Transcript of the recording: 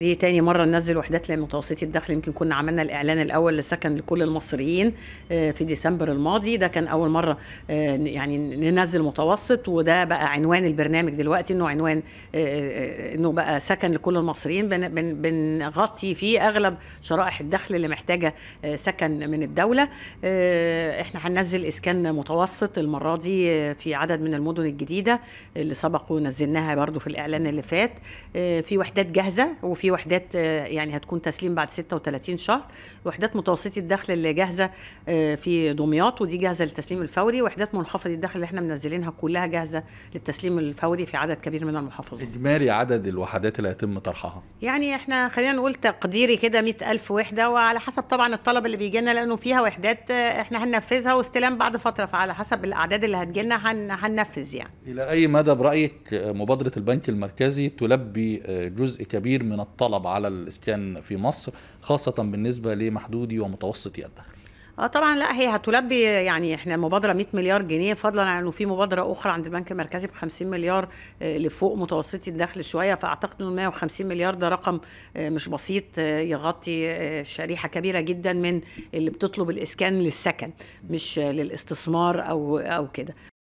دي تاني مرة ننزل وحدات لمتوسطي الدخل يمكن كنا عملنا الإعلان الأول للسكن لكل المصريين آه، في ديسمبر الماضي ده كان أول مرة آه، يعني ننزل متوسط وده بقى عنوان البرنامج دلوقتي إنه عنوان آه، إنه بقى سكن لكل المصريين بنغطي فيه أغلب شرائح الدخل اللي محتاجة سكن من الدولة إحنا هننزل إسكان متوسط المرة دي في عدد من المدن الجديدة اللي سبق ونزلناها برضو في الإعلان اللي فات في وحدات جاهزة وفي في وحدات آه، يعني هتكون تسليم بعد 36 شهر وحدات متوسطه الدخل اللي جاهزه آه، في دمياط ودي جاهزه للتسليم الفوري وحدات منخفضه الدخل اللي احنا منزلينها كلها جاهزه للتسليم الفوري في عدد كبير من المحافظات اجمالي عدد الوحدات اللي هيتم طرحها يعني احنا خلينا نقول تقديري كده 100000 وحده وعلى حسب طبعا الطلب اللي بيجي لنا لانه فيها وحدات آه، احنا هننفذها واستلام بعد فتره فعلى حسب الاعداد اللي هتجي لنا هننفذ يعني الى اي مدى برايك مبادره البنك المركزي تلبي جزء كبير من الطلب على الاسكان في مصر خاصه بالنسبه لمحدودي ومتوسطي الدخل اه طبعا لا هي هتلبي يعني احنا مبادره 100 مليار جنيه فضلا عن انه في مبادره اخرى عند البنك المركزي ب 50 مليار آه، لفوق متوسطي الدخل شويه فاعتقد انه 150 مليار ده رقم آه، مش بسيط آه، يغطي شريحه كبيره جدا من اللي بتطلب الاسكان للسكن مش للاستثمار او او كده